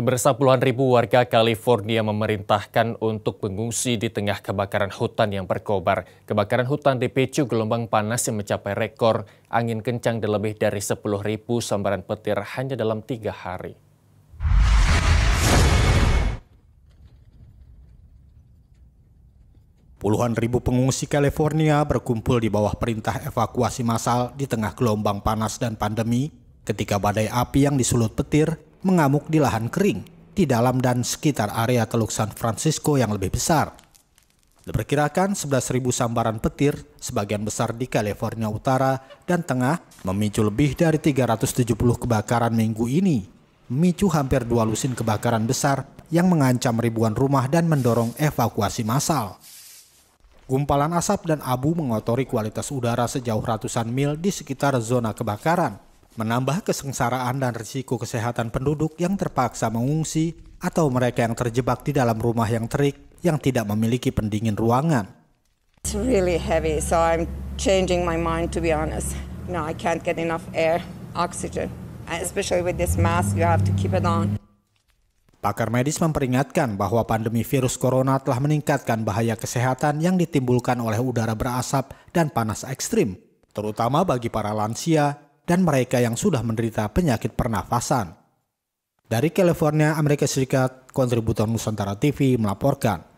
Pemirsa puluhan ribu warga California memerintahkan untuk mengungsi di tengah kebakaran hutan yang berkobar. Kebakaran hutan dipicu gelombang panas yang mencapai rekor angin kencang dan lebih dari 10 ribu sambaran petir hanya dalam tiga hari. Puluhan ribu pengungsi California berkumpul di bawah perintah evakuasi massal di tengah gelombang panas dan pandemi ketika badai api yang disulut petir mengamuk di lahan kering di dalam dan sekitar area Teluk San Francisco yang lebih besar. Diperkirakan 11.000 sambaran petir, sebagian besar di California Utara dan Tengah, memicu lebih dari 370 kebakaran minggu ini. Memicu hampir dua lusin kebakaran besar yang mengancam ribuan rumah dan mendorong evakuasi massal. Gumpalan asap dan abu mengotori kualitas udara sejauh ratusan mil di sekitar zona kebakaran menambah kesengsaraan dan risiko kesehatan penduduk yang terpaksa mengungsi atau mereka yang terjebak di dalam rumah yang terik yang tidak memiliki pendingin ruangan. It's really heavy, so I'm changing my mind to be honest. No, I can't get enough air, oxygen. Especially with this mask, you have to keep it on. Pakar medis memperingatkan bahwa pandemi virus corona telah meningkatkan bahaya kesehatan yang ditimbulkan oleh udara berasap dan panas ekstrim, terutama bagi para lansia dan mereka yang sudah menderita penyakit pernafasan. Dari California, Amerika Serikat, kontributor Nusantara TV melaporkan.